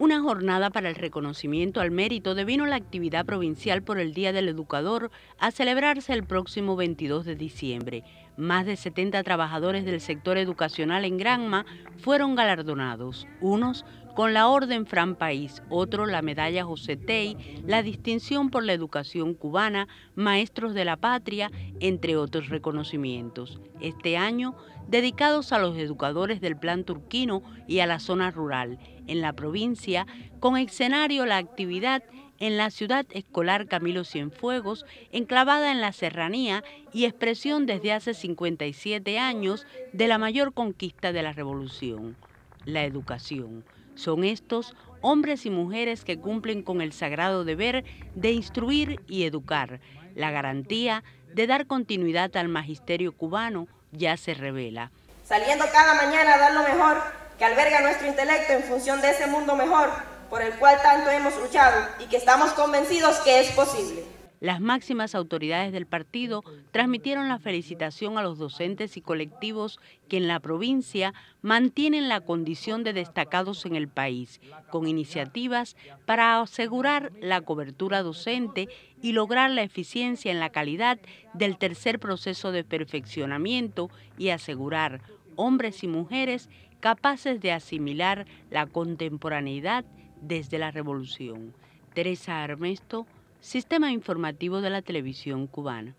una jornada para el reconocimiento al mérito devino la actividad provincial por el Día del Educador a celebrarse el próximo 22 de diciembre. Más de 70 trabajadores del sector educacional en Granma fueron galardonados, unos con la Orden Fran País, otro la Medalla José Tei... la Distinción por la Educación Cubana, Maestros de la Patria, entre otros reconocimientos. Este año, dedicados a los educadores del Plan Turquino y a la zona rural, en la provincia, con escenario la actividad en la ciudad escolar Camilo Cienfuegos, enclavada en la serranía y expresión desde hace 57 años de la mayor conquista de la revolución, la educación. Son estos hombres y mujeres que cumplen con el sagrado deber de instruir y educar. La garantía de dar continuidad al magisterio cubano ya se revela. Saliendo cada mañana a dar lo mejor que alberga nuestro intelecto en función de ese mundo mejor por el cual tanto hemos luchado y que estamos convencidos que es posible. Las máximas autoridades del partido transmitieron la felicitación a los docentes y colectivos que en la provincia mantienen la condición de destacados en el país, con iniciativas para asegurar la cobertura docente y lograr la eficiencia en la calidad del tercer proceso de perfeccionamiento y asegurar hombres y mujeres capaces de asimilar la contemporaneidad desde la revolución. Teresa Armesto, Sistema Informativo de la Televisión Cubana.